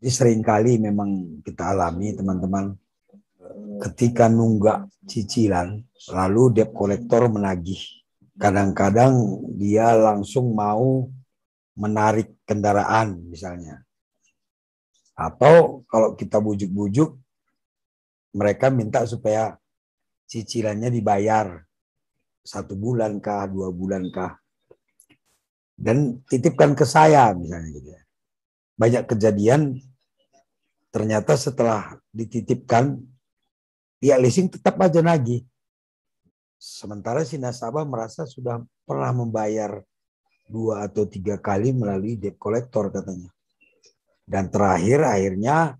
Jadi seringkali memang kita alami teman-teman ketika nunggak cicilan lalu debt collector menagih. Kadang-kadang dia langsung mau menarik kendaraan misalnya. Atau kalau kita bujuk-bujuk mereka minta supaya cicilannya dibayar satu bulan kah, dua bulan kah. Dan titipkan ke saya misalnya gitu ya. Banyak kejadian ternyata setelah dititipkan dia leasing tetap aja nagih. Sementara si nasabah merasa sudah pernah membayar dua atau tiga kali melalui debt collector katanya. Dan terakhir akhirnya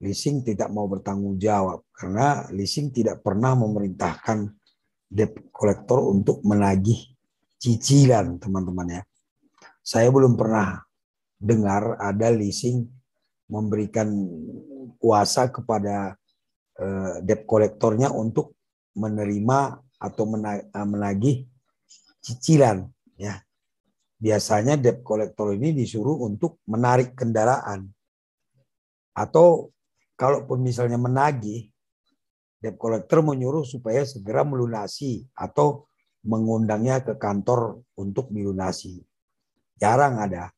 leasing tidak mau bertanggung jawab karena leasing tidak pernah memerintahkan debt collector untuk menagih cicilan teman-teman ya. Saya belum pernah dengar ada leasing memberikan kuasa kepada eh, debt kolektornya untuk menerima atau eh, menagih cicilan ya biasanya debt kolektor ini disuruh untuk menarik kendaraan atau kalaupun misalnya menagih debt kolektor menyuruh supaya segera melunasi atau mengundangnya ke kantor untuk dilunasi jarang ada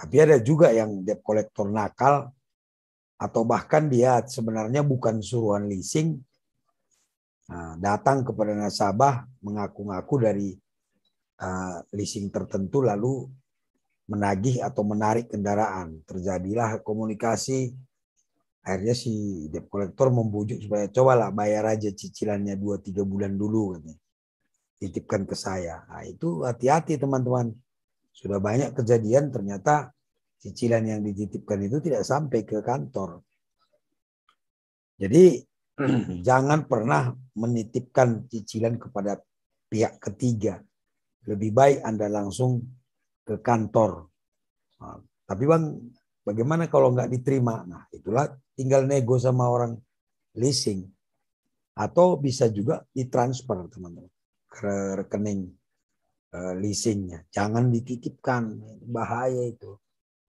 tapi ada juga yang debt collector nakal atau bahkan dia sebenarnya bukan suruhan leasing nah, datang kepada nasabah mengaku-ngaku dari eh, leasing tertentu lalu menagih atau menarik kendaraan. Terjadilah komunikasi akhirnya si debt collector membujuk supaya cobalah bayar aja cicilannya 2 3 bulan dulu katanya. Titipkan ke saya. Nah, itu hati-hati teman-teman sudah banyak kejadian ternyata cicilan yang dititipkan itu tidak sampai ke kantor. Jadi jangan pernah menitipkan cicilan kepada pihak ketiga. Lebih baik Anda langsung ke kantor. Nah, tapi Bang, bagaimana kalau nggak diterima? Nah, itulah tinggal nego sama orang leasing. Atau bisa juga ditransfer, teman-teman, ke rekening Eh, leasingnya. Jangan dititipkan, bahaya itu.